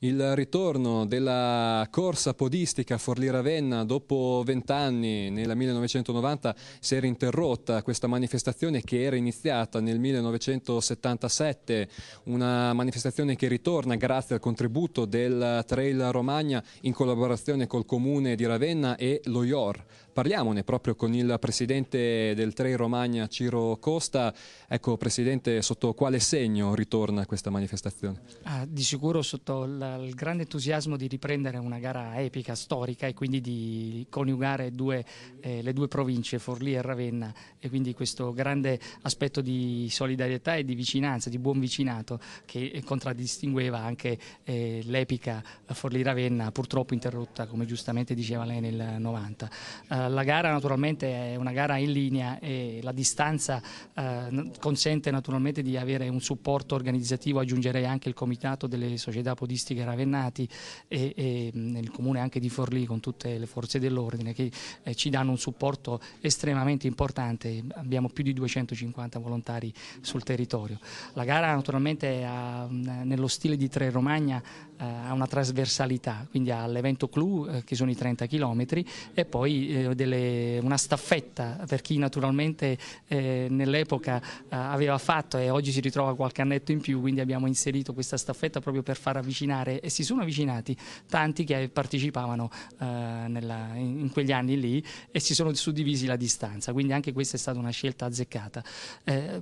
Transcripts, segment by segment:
Il ritorno della corsa podistica Forlì-Ravenna dopo vent'anni, nel 1990, si era interrotta questa manifestazione che era iniziata nel 1977, una manifestazione che ritorna grazie al contributo del Trail Romagna in collaborazione col comune di Ravenna e lo IOR. Parliamone proprio con il presidente del Trail Romagna, Ciro Costa. Ecco, presidente, sotto quale segno ritorna questa manifestazione? Ah, di sicuro sotto il dal grande entusiasmo di riprendere una gara epica, storica e quindi di coniugare due, eh, le due province, Forlì e Ravenna e quindi questo grande aspetto di solidarietà e di vicinanza, di buon vicinato che contraddistingueva anche eh, l'epica Forlì-Ravenna purtroppo interrotta come giustamente diceva lei nel 90. Eh, la gara naturalmente è una gara in linea e la distanza eh, consente naturalmente di avere un supporto organizzativo, aggiungerei anche il comitato delle società podistiche colleghi ravennati e, e, nel comune anche di Forlì con tutte le forze dell'ordine che eh, ci danno un supporto estremamente importante, abbiamo più di 250 volontari sul territorio. La gara naturalmente ha, nello stile di Tre Romagna eh, ha una trasversalità, quindi ha l'evento clou eh, che sono i 30 km e poi eh, delle, una staffetta per chi naturalmente nell'epoca aveva fatto e oggi si ritrova qualche annetto in più, quindi abbiamo inserito questa staffetta proprio per far avvicinare e si sono avvicinati tanti che partecipavano nella, in quegli anni lì e si sono suddivisi la distanza, quindi anche questa è stata una scelta azzeccata.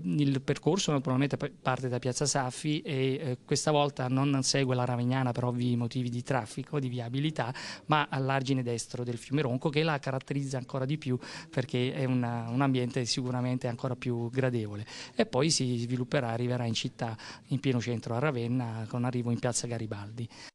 il percorso naturalmente parte da Piazza Saffi e questa volta non segue la Ravignana Toscana per ovvi motivi di traffico, di viabilità, ma all'argine destro del fiume Ronco che la caratterizza ancora di più perché è una, un ambiente sicuramente ancora più gradevole. E poi si svilupperà, arriverà in città in pieno centro a Ravenna con arrivo in piazza Garibaldi.